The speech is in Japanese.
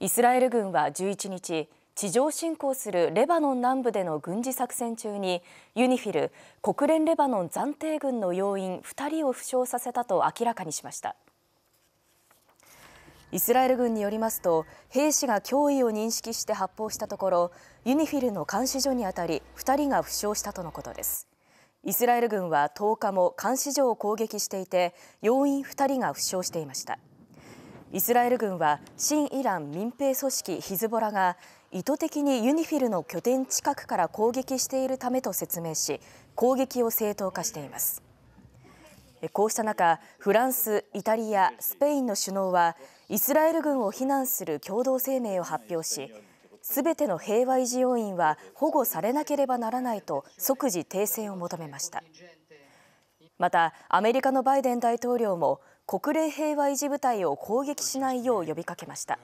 イスラエル軍は11日地上侵攻するレバノン南部での軍事作戦中にユニフィル国連レバノン暫定軍の要員2人を負傷させたと明らかにしましたイスラエル軍によりますと兵士が脅威を認識して発砲したところユニフィルの監視所にあたり2人が負傷したとのことですイスラエル軍は10日も監視所を攻撃していて要員2人が負傷していましたイスラエル軍は親イラン民兵組織ヒズボラが意図的にユニフィルの拠点近くから攻撃しているためと説明し攻撃を正当化していますこうした中フランス、イタリア、スペインの首脳はイスラエル軍を非難する共同声明を発表しすべての平和維持要員は保護されなければならないと即時停戦を求めましたまたアメリカのバイデン大統領も国連平和維持部隊を攻撃しないよう呼びかけました。